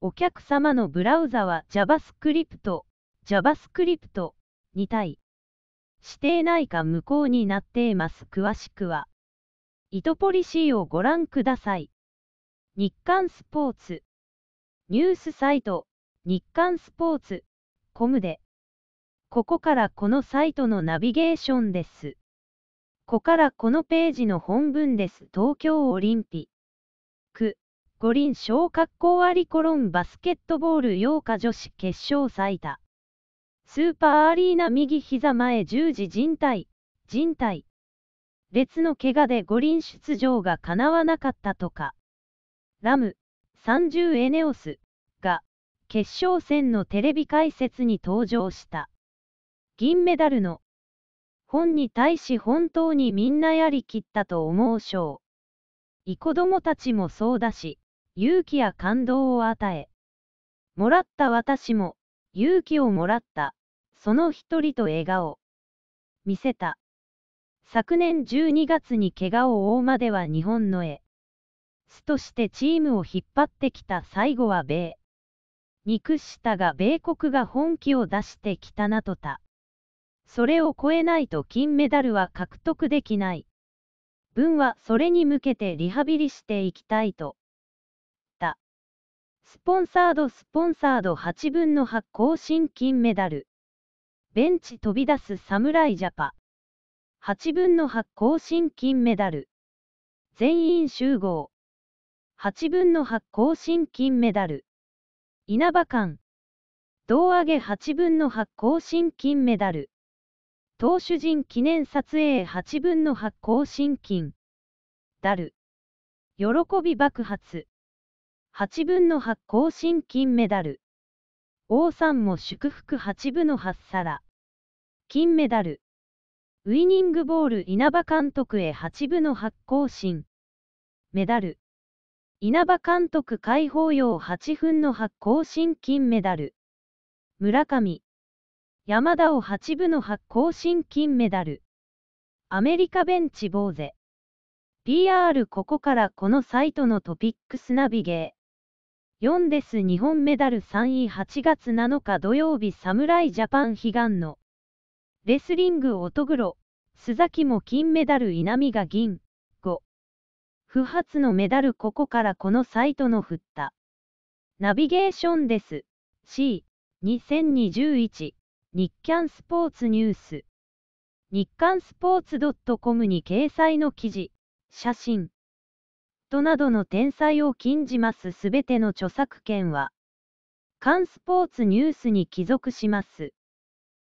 お客様のブラウザは JavaScript、JavaScript に対してないか無効になっています。詳しくは、糸ポリシーをご覧ください。日刊スポーツ、ニュースサイト、日刊スポーツ、コムで、ここからこのサイトのナビゲーションです。ここからこのページの本文です。東京オリンピ五輪小格好ありコロンバスケットボール8日女子決勝最多。スーパーアリーナ右膝前十字靭帯、靭帯。列の怪我で五輪出場が叶わなかったとか。ラム、30エネオスが決勝戦のテレビ解説に登場した。銀メダルの本に対し本当にみんなやりきったと思う賞。い子供たちもそうだし、勇気や感動を与え、もらった私も、勇気をもらった、その一人と笑顔。見せた。昨年12月に怪我を負うまでは日本の絵。スとしてチームを引っ張ってきた最後は米。憎したが米国が本気を出してきたなとた。それを超えないと金メダルは獲得できない。分はそれに向けてリハビリしていきたいと。スポンサードスポンサード8分の8更新金メダル。ベンチ飛び出す侍ジャパ。8分の8更新金メダル。全員集合。8分の8更新金メダル。稲葉館。胴上げ8分の8更新金メダル。投手陣記念撮影8分の8更新金。ダル。喜び爆発。8分の8更新金メダル。王さんも祝福8分の8皿。金メダル。ウイニングボール稲葉監督へ8分の8更新。メダル。稲葉監督解放用8分の8更新金メダル。村上。山田を8分の8更新金メダル。アメリカベンチ坊勢。PR ここからこのサイトのトピックスナビゲー。4です日本メダル3位8月7日土曜日侍ジャパン悲願のレスリング乙黒須崎も金メダル稲見が銀5不発のメダルここからこのサイトの振ったナビゲーションです C 2021日刊スポーツニュース日刊スポーツ .com に掲載の記事写真トなどの転載を禁じますすべての著作権は、関スポーツニュースに帰属します。